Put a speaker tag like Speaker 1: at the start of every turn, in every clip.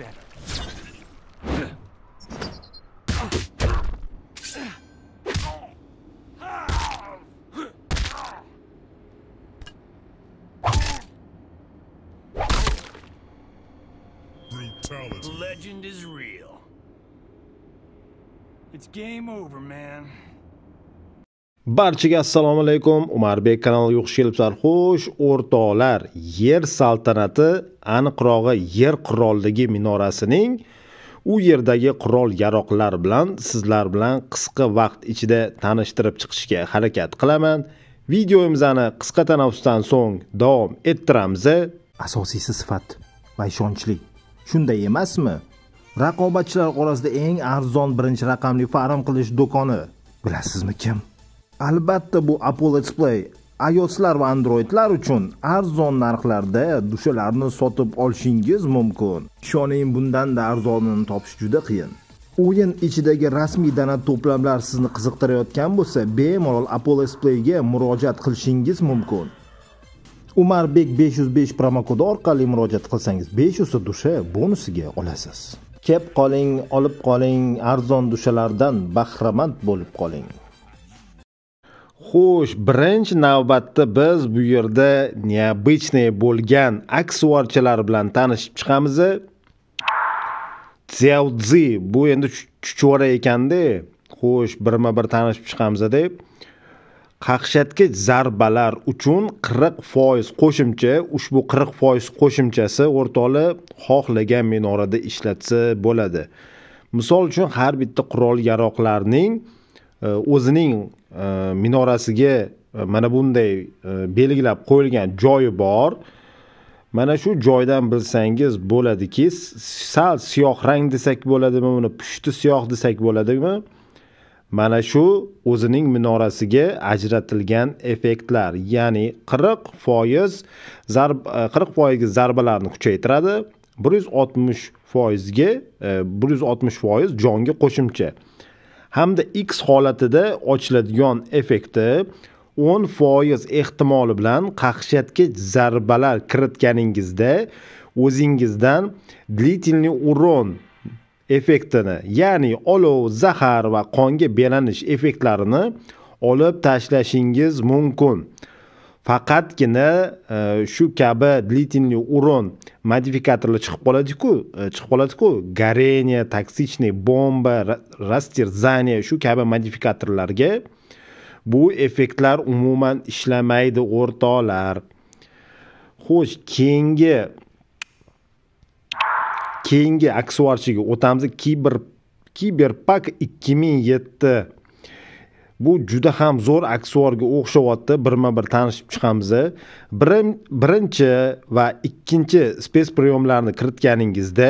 Speaker 1: better. Brutality. Legend is real. It's game over, man. barchaga assalomu alaykum umarbek kanaliga xush kelibsizlar xo'sh o'rtoqlar yer saltanati aniqrog'i yer qirolligi minorasining u yerdagi qurol yaroqlar bilan sizlar bilan qisqa vaqt ichida tanishtirib chiqishga harakat qilaman videomizni qisqa tanaffusdan so'ng davom ettiramiz asosiysi sifat va ishonchli shunday emasmi raqobatchilar orasida eng arzon birinchi raqamli farm qilish do'koni bilasizmi kim albatta bu apple explay ioslar va androidlar uchun arzon narxlarda dushalarni sotib olishingiz mumkin ishoning bundan da arzonini topish juda qiyin o'yin ichidagi rasmiy dana to'plamlar sizni qiziqtirayotgan bo'lsa bemalol apollo displayga murojaat qilishingiz mumkin umarbek 505 promokodi orqali murojaat qilsangiz 500 ta dusha bonusiga olasiz kep qoling olib qoling arzon dushalardan bahramand bo'lib qoling xo'sh birinchi navbatda biz bu yerda необычный bo'lgan aksvorchilar bilan tanishib chiqamiz Zyaudzi bu endi chuchvara ekanda xo'sh birma bir tanishib chiqamiz deb qaqshatgich zarbalar uchun 40% qo'shimcha ushbu 40% qo'shimchasi o'rtoqlar xohlagan minorada ishlatsa bo'ladi misol uchun har bitta qurol yaroqlarning e, o'zining Э, minorasiga e, mana bunday e, belgilab qo'yilgan joyi bor mana shu joydan bilsangiz bo'ladiki sal siyoh rang desak bo'ladimi uni pushti siyoh desak bo'ladimi mana shu o'zining minorasiga ajratilgan effektlar ya'ni 40 foiz zarb 40 e, foizga zarbalarni kuchaytiradi 160 foizga 160 foiz jonga qo'shimcha hamda x holatida ochiladigan effekti 10 foiz ehtimoli bilan qaqshatga zarbalar kiritganingizda o'zingizdan длительный uron effektini ya'ni olov zahar va qonga belanish effektlarini olib tashlashingiz mumkin faqatgina e, shu kabi длительный урон modifikatorlar chiqib qoladiku e, chiqib qoladiku горение токсичный bomba растерзание shu kabi modifikatorlarga bu effektlar umuman ishlamaydi o'rtoqlar xo'sh keyingi keyingi aksuarchiga o'tamiz kiber kiberpak ikki ming yetti bu juda ham zo'r aksuorga o'xshayapti birma bir tanishib chiqamiz birinchi va ikkinchi spes priyomlarni kiritganingizda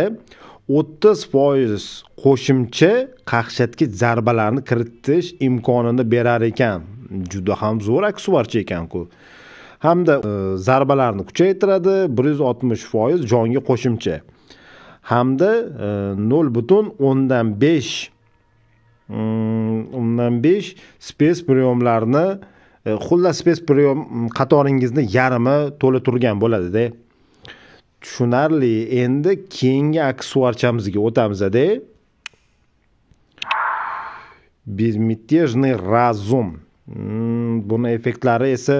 Speaker 1: o'ttiz foiz qo'shimcha qaqshatkich zarbalarni kiritish imkonini berar ekan juda ham zo'r aksuarchi ekanku hamda e, zarbalarni kuchaytiradi bir yuz oltmish foiz jonga qo'shimcha hamda e, nol butun o'ndan besh mm, besh space priyomlarni e, xullas space priyom qatoringizni yarmi to'la turgan bo'ladida tushunarli endi keyingi aksessuarchamizga o'tamizda безмятежный razum buni effektlari esa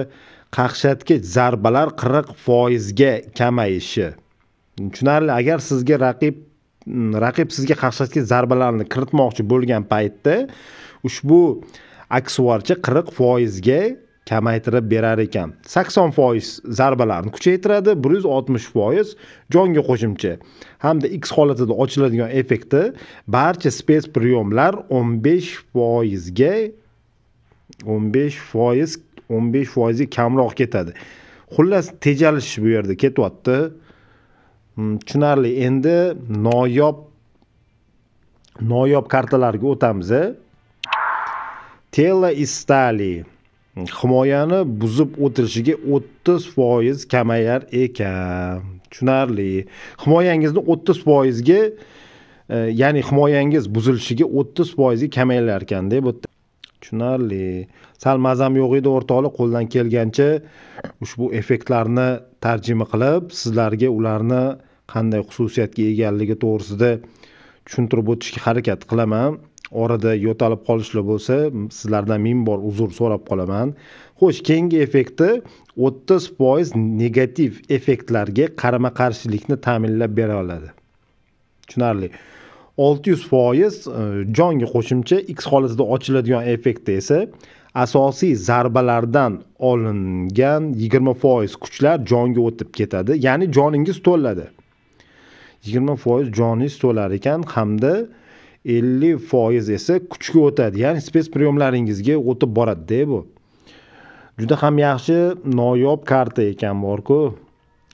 Speaker 1: qaqshatgich zarbalar qirq foizga kamayishi tushunarli agar sizga raqib raqib sizga qaqshatgich zarbalarni kiritmoqchi bo'lgan paytda ushbu aksvorchi qirq foizga kamaytirib berar ekan sakson foiz zarbalarni kuchaytiradi bir yuz oltmish foiz jonga qo'shimcha hamda x holatida ochiladigan effekti barcha spes priyomlar o'n besh foizga o'n besh foiz o'n besh foizga kamroq ketadi xullas tejalish bu yerda ketyapti Mm, tushunarli endi noyob noyob kartalarga o'tamiz e? tela istali mm, himoyani buzib o'tirishiga o'ttiz foiz kamayar ekan tushunarli himoyangizni o'ttiz foizga e, ya'ni himoyangiz buzilishiga o'ttiz foizga kamayar ekanda bu yerda tushunarli sal mazam yo'q edi o'rtoqlik qo'ldan kelgancha ushbu effektlarni tarjima qilib sizlarga ularni qanday xususiyatga egaligi to'g'risida tushuntirib o'tishga harakat qilaman orada yo'talib qolishlar bo'lsa sizlardan ming bor uzr so'rab qolaman xo'sh keyingi effekti o'ttiz foiz negativ effektlarga qarama qarshilikni ta'minlab bera oladi tushunarli 600 foiz e, jonga qo'shimcha x holatida ochiladigan effekti esa asosiy zarbalardan olingan 20 foiz kuchlar jonga o'tib ketadi ya'ni joningiz to'ladi 20 foiz joningiz to'lar ekan hamda ellik foiz esa kuchga o'tadi ya'ni spes priyomlaringizga o'tib boradida bu juda ham yaxshi noyob karta ekan borku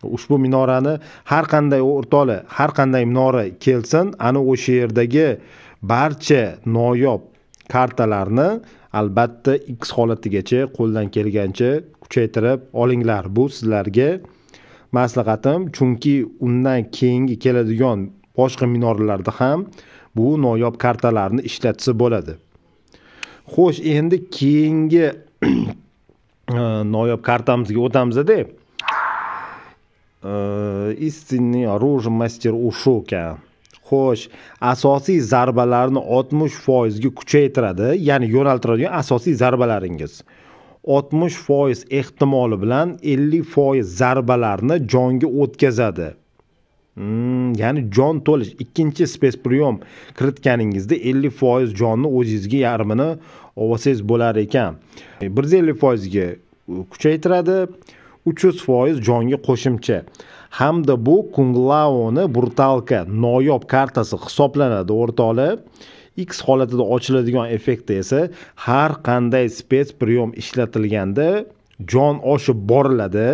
Speaker 1: ushbu minorani har qanday o'rtoqli har qanday minora kelsin ana o'sha yerdagi barcha noyob kartalarni albatta x holatigacha qo'ldan kelgancha kuchaytirib olinglar bu sizlarga maslahatim chunki undan keyingi keladigan boshqa minoralarda ham bu noyob kartalarni ishlatsa bo'ladi xo'sh endi keyingi e, noyob kartamizga o'tamizda Э, истинный оружие мастер ushoka xo'sh asosiy zarbalarni oltmish foizga kuchaytiradi ya'ni yo'naltiradigan asosiy zarbalaringiz oltmish foiz ehtimoli bilan ellik foiz zarbalarni jonga o'tkazadi hmm, ya'ni jon to'lish ikkinchi space киритганингизда kiritganingizda ellik foiz jonni o'zingizga yarmini olsangiz bo'lar ekan bir yuz ellik foizga kuchaytiradi uch yuz foiz jonga qo'shimcha hamda bu kunglaoni brutalka noyob kartasi hisoblanadi o'rtoqlar x holatida ochiladigan effekti esa har qanday spets priyom ishlatilganda jon oshib boriladi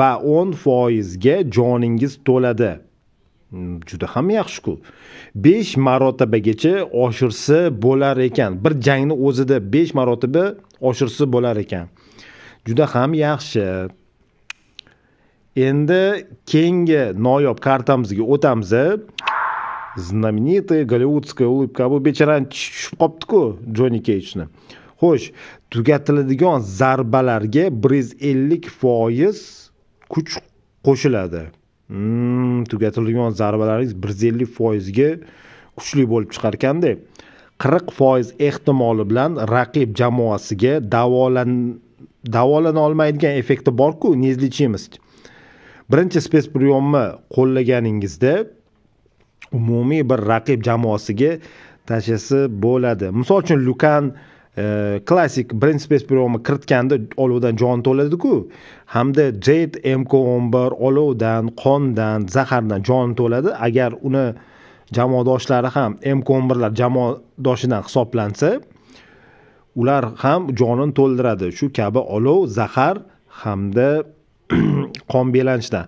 Speaker 1: va o'n foizga joningiz to'ladi hmm, juda ham yaxshi-ku. 5 marotabagacha oshirsa bo'lar ekan. Bir jangni o'zida 5 marotaba oshirsa bo'lar ekan. Juda ham yaxshi. endi keyingi noyob kartamizga o'tamiz знаменитая голливудская улыбка bu bechorani tushib qolibdiku joni keyjni xo'sh tugatiladigan zarbalarga bir yuz ellik foiz kuch qo'shiladi hmm, tugatiladigan zarbalaringiz bir yuz ellik foizga kuchli bo'lib chiqar ekanda qirq foiz ehtimoli bilan raqib jamoasiga davolan davolana olmaydigan effekti borku неизлечимость birinchi priyomni qo'llaganingizda umumiy bir raqib jamoasiga tashlasa bo'ladi misol uchun lukan klassik e, birinchi space priyomni kiritganda olovdan jon to'ladiku hamda jade mk o'n bir olovdan qondan zahardan jon to'ladi agar uni jamoadoshlari ham mk o'n birlar jamoadoshidan hisoblansa ular ham jonini to'ldiradi shu kabi olov zahar hamda qon belanishdan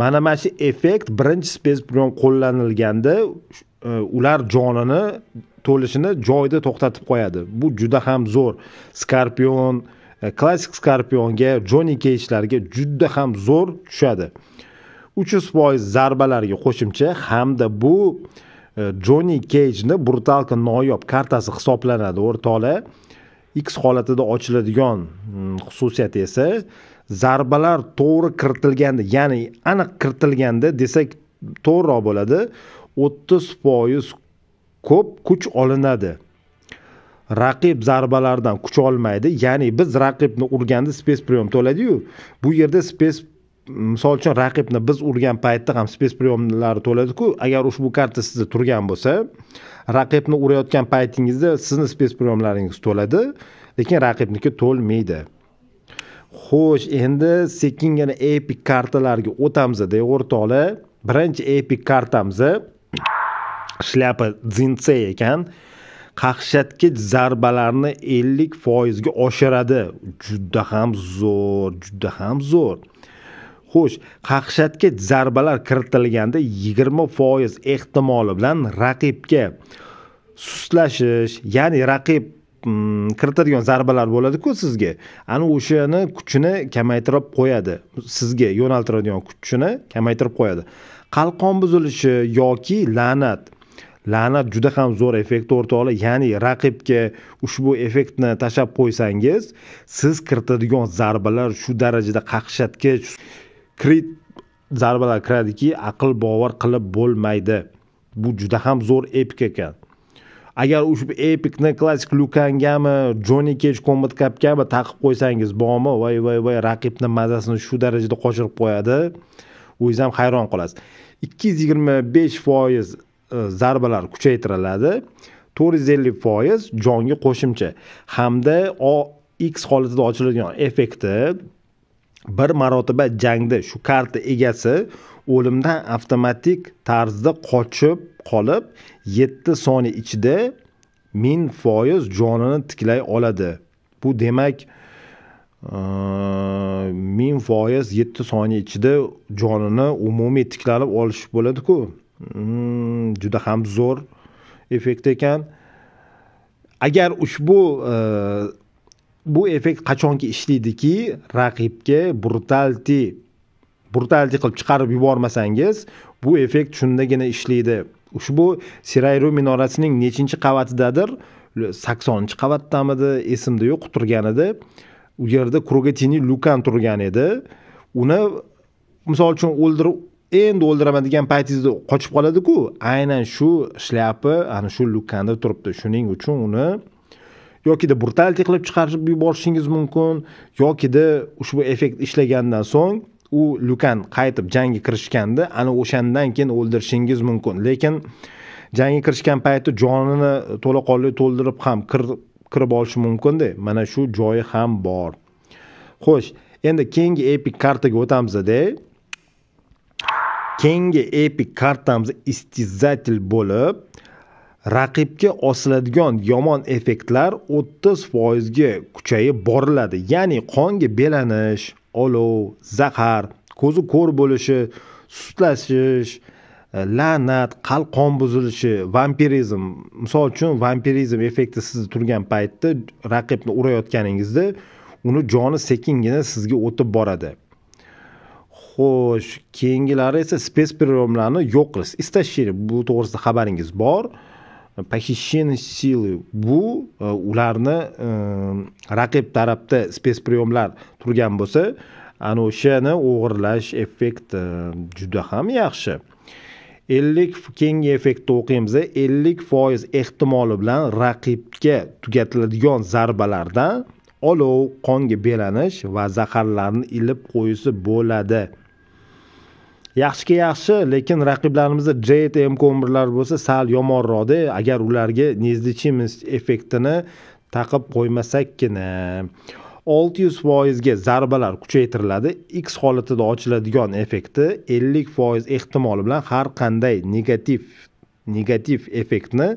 Speaker 1: mana mana shu effekt birinchi spesbron qo'llanilganda e, ular jonini to'lishini joyida to'xtatib qo'yadi bu juda ham zo'r skorpion e, klassik skorpionga joni keyshlarga juda ham zo'r tushadi uch yuz foiz zarbalarga qo'shimcha hamda bu e, joni keyjni brutalka noyob kartasi hisoblanadi o'rtoqlar x holatida ochiladigan mm, xususiyati esa zarbalar to'g'ri kiritilganda ya'ni aniq kiritilganda desak to'g'riroq bo'ladi o'ttiz foiz ko'p kuch olinadi raqib zarbalardan kuch olmaydi ya'ni biz raqibni urganda spes priyom to'ladiyu bu yerda spes misol uchun raqibni biz urgan paytda ham spes priyomlari to'ladiku agar ushbu karta sizda turgan bo'lsa raqibni urayotgan paytingizda sizni spes priyomlaringiz to'ladi lekin raqibniki to'lmaydi xo'sh endi sekingina epik kartalarga o'tamiz o'rtoqlar birinchi epik kartamiz shlyapa dzinse ekan qaqshatkich zarbalarni ellik foizga oshiradi juda ham zo'r juda ham zo'r xo'sh qaqshatkich zarbalar kiritilganda yigirma foiz ehtimoli bilan raqibga suslashish ya'ni raqib kiritadigan zarbalar bo'ladiku sizga ana o'shani kuchini kamaytirib qo'yadi sizga yo'naltiradigan kuchini kamaytirib qo'yadi qalqon buzilishi yoki la'nat la'nat juda ham zo'r effekt o'rtoqlar ya'ni raqibga ushbu effektni tashlab qo'ysangiz siz kiritadigan zarbalar shu darajada qaqshatgich krit zarbalar kiradiki aql bovar qilib bo'lmaydi bu juda ham zo'r epik ekan agar ushbu epikni klassik lukangami joni kech kombat kabi taqib qo'ysangiz bormi voy voy voy raqibni mazasini shu darajada qochirib qo'yadi o'zingiz ham hayron qolasiz ikki yuz yigirma besh foiz e, zarbalar kuchaytiriladi to'rt yuz ellik foiz jonga qo'shimcha hamda x holatida ochiladigan effekti bir marotaba jangda shu karta egasi o'limdan avtomatik tarzda qochib qolib yetti soniya ichida ming foiz jonini tiklay oladi bu demak ming foiz yetti soniya ichida jonini umumiy tiklanib olish bo'ladiku hmm, juda ham zo'r effekt ekan agar ushbu bu effekt qachonki ishlaydiki raqibga brutalti brutalti qilib chiqarib yubormasangiz bu effekt shundagina ishlaydi ushbu sirayru minorasining nechinchi qavatidadir saksoninchi qavatdamidi esimda yo'q turgan edi u yerda krugatini lukan turgan edi uni misol uchun o'ldirib endi o'ldiraman degan paytingizda qochib qoladiku aynan shu shlyapa ana shu lukanda turibdi shuning uchun uni yokida brutalniy qilib chiqarib yuborishingiz mumkin yokida ushbu effekt ishlagandan so'ng u lukan qaytib jangga kirishganda ana o'shandan keyin o'ldirishingiz mumkin lekin jangga kirishgan payti jonini to'laqonli to'ldirib ham kirib olishi mumkinda mana shu joyi ham bor xo'sh endi keyingi epik kartaga o'tamizda keyingi epik kartamiz istizatel bo'lib raqibga osiladigan yomon effektlar 30 foizga kuchayib boriladi ya'ni qonga belanish olov zahar ko'zi ko'r bo'lishi sustlashish e, la'nat qalb qon buzilishi vampirizm misol uchun vampirizm effekti sizda turgan paytda raqibni urayotganingizda uni joni sekingina sizga o'tib boradi xo'sh keyingilari esa spes priyomlarni yo'q qilish istashiri bu to'g'risida xabaringiz bor Э, похищены силы бу ularni raqib tarafda спецприемлар turgan bo'lsa ana o'shani o'g'irlash effekti juda ham yaxshi ellik keyingi effektni o'qiymiz ellik foiz ehtimoli bilan raqibga tugatiladigan zarbalardan olov qonga belanish va zaharlarni ilib qo'yishi bo'ladi yaxshiga yaxshi lekin raqiblarimizda jet mk o'n birlar bo'lsa sal yomonroqda agar ularga nezdichimis effektini taqib qo'ymasakkina olti yuz foizga zarbalar kuchaytiriladi x holatida ochiladigan effekti ellik foiz ehtimoli bilan har qanday negativ negativ effektni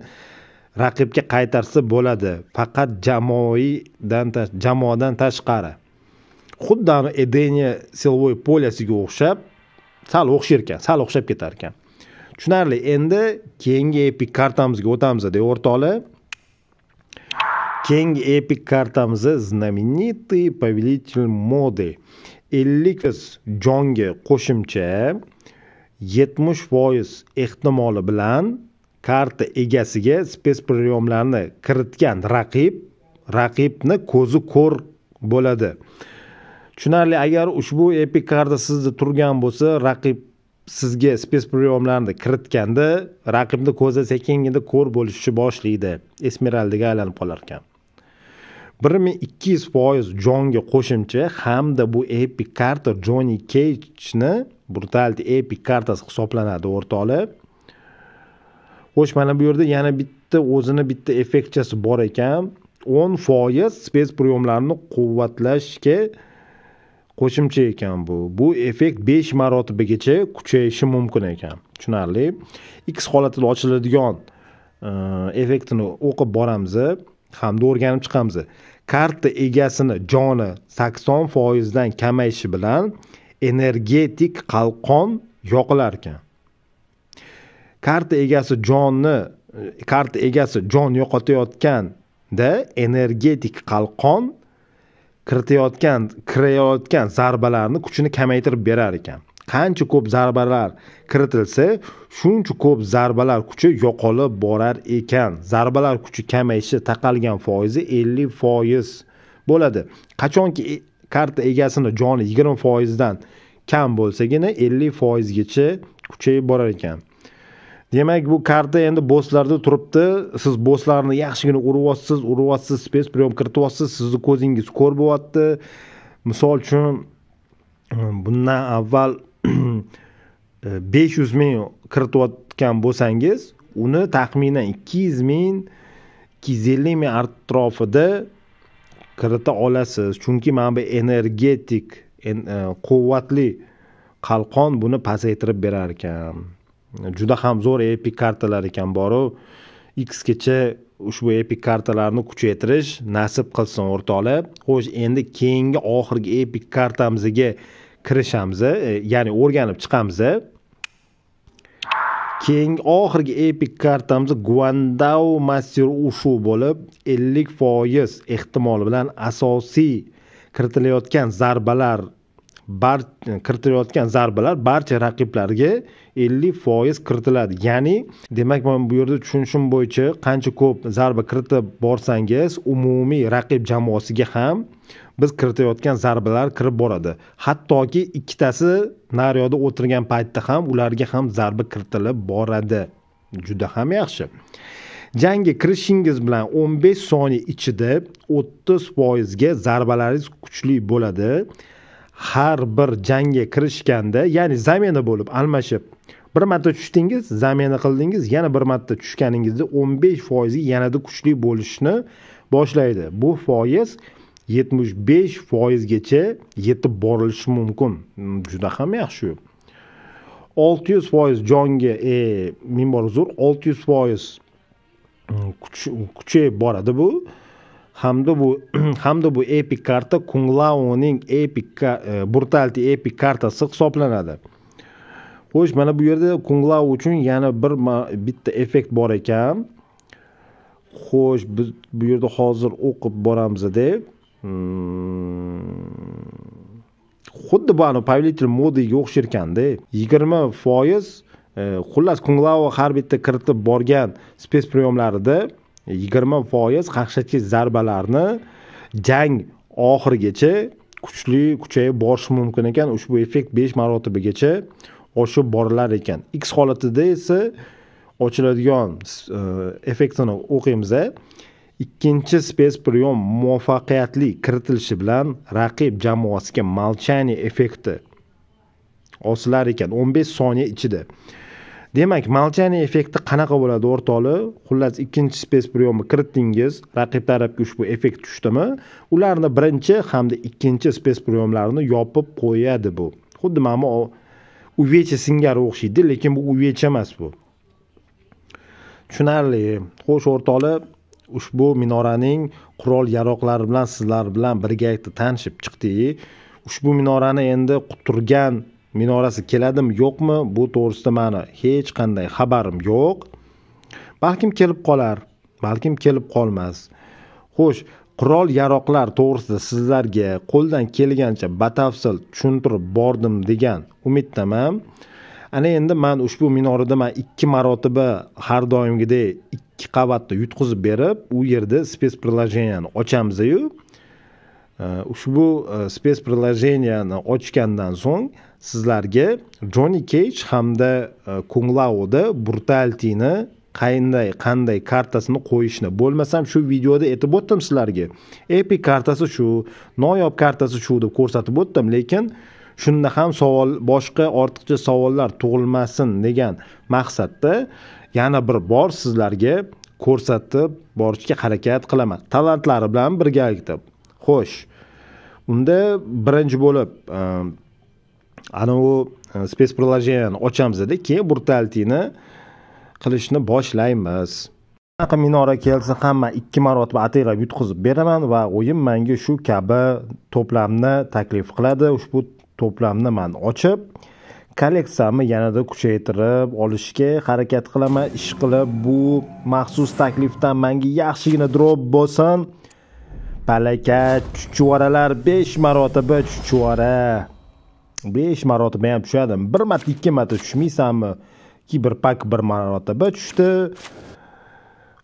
Speaker 1: raqibga qaytarsa bo'ladi faqat jamoadan jamoadan tashqari xuddi edeniya silvoy polyasiga o'xshab sal o'xshar ekan sal o'xshab ketar ekan tushunarli endi keyingi epik kartamizga o'tamiz deb o'rtoqlar keyingi epik kartamizni знаменитый повелитель моды ellik jonga qo'shimcha yetmish foiz ehtimoli bilan karta egasiga spetspriyomlarni kiritgan raqib raqibni ko'zi ko'r bo'ladi tushunarli agar ushbu epik karta sizda turgan bo'lsa raqib sizga spes priyomlarni kiritganda raqibni ko'zi sekingina ko'r bo'lishni boshlaydi esmeraldaga aylanib qolar ekan bir ming ikki yuz foiz jonga qo'shimcha hamda bu epik karta joni keychni brutality epik kartasi hisoblanadi o'rtog'i xo'sh mana bu yerda yana bitta o'zini bitta effektchasi bor ekan o'n foiz spes priyomlarni quvvatlashga qo'shimcha ekan bu bu effekt 5 marotabagacha kuchayishi mumkin ekan tushunarli x holatida ochiladigan e, effektini o'qib boramiz hamda o'rganib chiqamiz karta egasini joni 80 foizdan kamayishi bilan energetik qalqon yoqilar ekan karta egasi jonni e, karta egasi jon yo'qotayotganda energetik qalqon kiritayotgan kirayotgan zarbalarni kuchini kamaytirib berar ekan qancha ko'p zarbalar kiritilsa shuncha ko'p zarbalar kuchi yo'qolib borar ekan zarbalar kuchi kamayishi taqalgan foizi ellik foiz bo'ladi qachonki e, karta egasini joni yigirma foizdan kam bo'lsagina ellik foizgacha kuchayib borar ekan demak bu karta endi bosslarda turibdi siz bosslarni yaxshigina uryapsiz uryapsiz spes priyom kirityapsiz sizni ko'zingiz ko'r bo'lyapti misol uchun bundan avval besh yuz ming kiritayotgan bo'lsangiz uni taxminan ikki yuz ming ikki yuz ellik ming atrofida kirita olasiz chunki mana bu energetik quvvatli qalqon buni pasaytirib berar ekan juda ham zo'r epik kartalar ekan boru xgacha ushbu epik kartalarni kuchaytirish nasib qilsin o'rtoqlar xo'sh endi keyingi oxirgi epik kartamizga kirishamiz e, ya'ni o'rganib chiqamiz keyingi oxirgi epik kartamiz guandao master ushu bo'lib ellik foiz ehtimol bilan asosiy kiritilayotgan zarbalar bar kiritilayotgan zarbalar barcha raqiblarga ellik foiz kiritiladi ya'ni demak man bu yerda tushunishim bo'yicha qancha ko'p zarba kiritib borsangiz umumiy raqib jamoasiga ham biz kiritayotgan zarbalar kirib boradi hattoki ikkitasi naryoda o'tirgan paytda ham ularga ham zarba kiritilib boradi juda ham yaxshi jangga kirishingiz bilan 15 soniya ichida 30 foizga zarbalaringiz kuchli bo'ladi har bir jangga kirishganda ya'ni zamena bo'lib almashib bir marta tushdingiz zamena qildingiz yana bir marta tushganingizda o'n besh foizi yanada kuchli bo'lishni boshlaydi bu foiz yetmish besh foizgacha yetib borilishi mumkin juda ham yaxshi olti yuz foiz jonga e, ming bor uzr olti yuz foiz mm, kuchayib boradi bu hamda bu hamda bu epik karta kunglaoning epik e, burtalti epik kartasi hisoblanadi xo'sh mana bu yerda kunglav uchun yana bir bitta effekt bor ekan xo'sh biz bu yerda hozir o'qib boramiz deb hmm. xuddi bu bani повелитель modiga o'xshar ekanda yigirma foiz e, xullas kunglao har bitta kiritib borgan spes priyomlarida yigirma foiz qaqshatki zarbalarni jang oxirigacha kuchli kuchayib borishi mumkin ekan ushbu effekt besh marotabagacha oshib borilar ekan x holatida esa ochiladigan e, effektini o'qiymiz ikkinchi spes priyom muvaffaqiyatli kiritilishi bilan raqib jamoasiga молчание effekti osilar ekan 15 soniya ichida demak молчание effekti qanaqa bo'ladi o'rtoqlar xullas ikkinchi spes priyomni kiritdingiz raqib tarafga ushbu effekt tushdimi ularni birinchi hamda ikkinchi spes priyomlarini yopib qo'yadi bu xuddi mana bu uvecha singari o'xshaydi lekin bu uvecha emas bu tushunarli xo'sh o'rtoqlar ushbu minoraning qurol yaroqlari bilan sizlar bilan birgalikda tanishib chiqdik ushbu minorani endi quturgan minorasi keladimi yo'qmi bu to'g'risida mani hech qanday xabarim yo'q balkim kelib qolar balkim kelib qolmas xo'sh qurol yaroqlar to'g'risida sizlarga qo'ldan kelgancha batafsil tushuntirib bordim degan umiddaman ana endi man ushbu minorada man ikki marotaba har doimgidek ikki qavatda yutqizib berib u yerda spes приложенияni ochamizu ushbu e, spes приложенияni ochgandan so'ng sizlarga joni keyj hamda e, kunglaoda laoda brutaltini qanday qanday kartasini qo'yishni bo'lmasam shu videoda aytib o'tdim sizlarga epic kartasi shu noyob kartasi shu deb ko'rsatib o'tdim lekin shunda ham savol boshqa ortiqcha savollar tug'ilmasin degan maqsadda yana bir bor sizlarga ko'rsatib borishga harakat qilaman talantlari bilan birgalikda xo'sh unda birinchi bo'lib ehm, anavi ehm, space приложениені ochamiz dedik keyin brutalityni qilishni boshlaymiz anaqa minora kelsa ham man ikki marotaba ataylab yutqizib beraman va o'yin manga shu kabi to'plamni taklif qiladi ushbu to'plamni man ochib kolleksiyamni yanada kuchaytirib olishga harakat qilaman ish qilib bu maxsus taklifdan manga yaxshigina drop bo'lsin palaka chuchuvaralar 5 marotaba chuchuvara 5 marotaba ham tushadim bir marta ikki marta tushmaysanmi kiberpak bir marotaba tushdi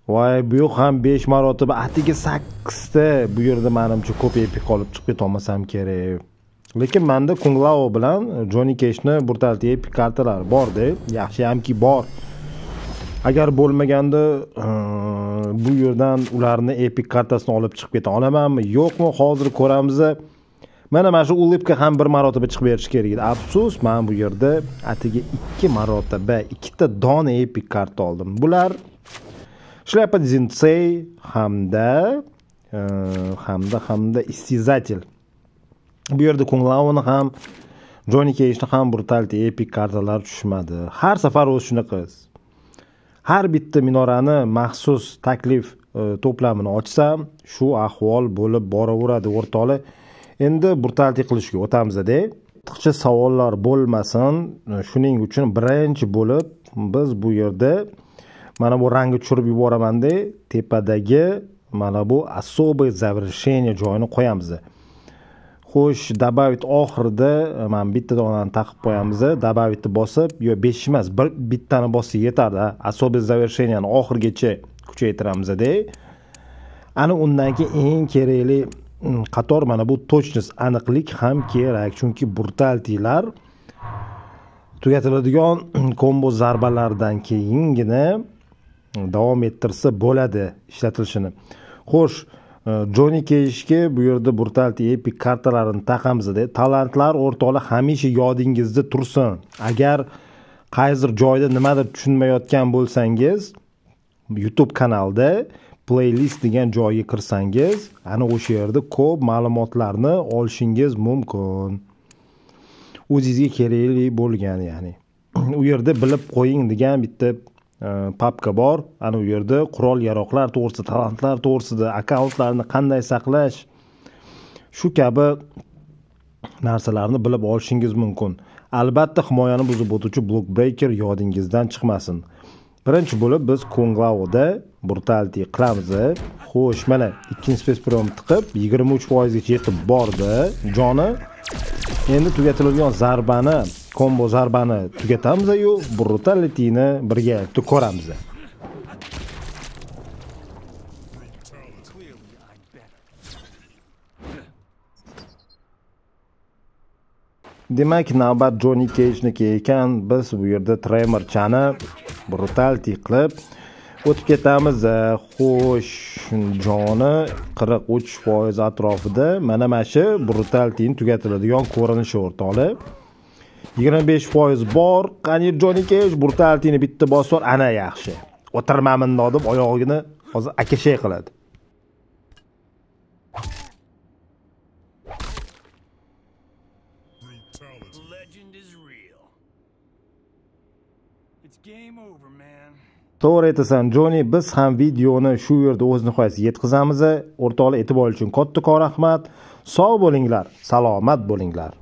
Speaker 1: voy bu yoq ham besh marotaba atigi sakkizta bu yerda manimcha ko'p epik qolib chiqib ketolmasam kerak lekin manda kunglao bilan joni keshni burtalti epik kartalari borda yaxshiyamki bor agar bo'lmaganda e, bu yerdan ularni epik kartasini olib chiqib keta olamanmi yo'qmi hozir ko'ramiz mana mana shu ulibka ham bir marotaba chiqib berishi kerak edi afsus man bu yerda atigi ikki marotaba ikkita dona epik karta oldim bular shlyapa zintsey e, hamda hamda hamda istizatel bu yerda kunglauni ham joni keyshni ham brutalti epik kartalar tushmadi har safar o'zi shunaqa har bitta minorani maxsus taklif e, to'plamini ochsam shu ahvol bo'lib boraveradi o'rtoqlar endi burtalti qilishga o'tamizda ortiqcha savollar bo'lmasin shuning uchun birinchi bo'lib biz bu yerda mana bu rangni tushirib yuboramanda tepadagi mana bu особое завершение joyini qo'yamiz xo'sh добавить oxirida e, mana bitta donani taqib qo'yamiz добавитьni bosib yo besh emas bir bittani bossa yetadi особое завершениyani oxirigacha kuchaytiramizda ana undan keyin eng kerakli Mm, qator mana bu точность aniqlik ham kerak chunki burtaltilar tugatiladigan mm, kombo zarbalardan keyingina mm, davom ettirsa bo'ladi ishlatilishini xo'sh e, joni keyishga bu yerda brutalti epik kartalarini taqamiz talantlar o'rtoqlar hamisha yodingizda tursin agar qaysidir joyda nimadir tushunmayotgan bo'lsangiz youtube kanalda playlist degan joyga kirsangiz ana o'sha yerda ko'p ma'lumotlarni olishingiz mumkin o'zingizga kerakli bo'lgan ya'ni u yerda bilib qo'ying degan bitta e, papka bor ana u yerda qurol yaroqlar to'g'risida talantlar to'g'risida akkauntlarni qanday saqlash shu kabi narsalarni bilib olishingiz mumkin albatta himoyani buzib o'tuvchi blok breaker yodingizdan chiqmasin birinchi bo'lib biz konglauda brutality qilamiz xo'sh mana ikkinchi spes priom tiqib yigirma uch foizgacha yetib bordi joni endi tugatiladigan zarbani kombo zarbani tugatamiz yu brutalityni birgalikda ko'ramiz demak navbat joni kejniki ekan biz bu yerda tremorchani brutaltik qilib o'tib ketamiz xo'sh joni qirq uch foiz atrofida mana mana shu brutaltin tugatiladigan ko'rinishi o'rtoqlar yigirma besh foiz bor qani jonikesh brutaltini bitta bosib ana yaxshi mundoq deb oyog'ini hozir akashay qiladi Legend is real. to'g'ri aytasan joni biz ham videoni shu yerda o'z nihoyasiga yetkazamiz o'rtoqlar e'tibor uchun kattakon rahmat sog' bo'linglar salomat bo'linglar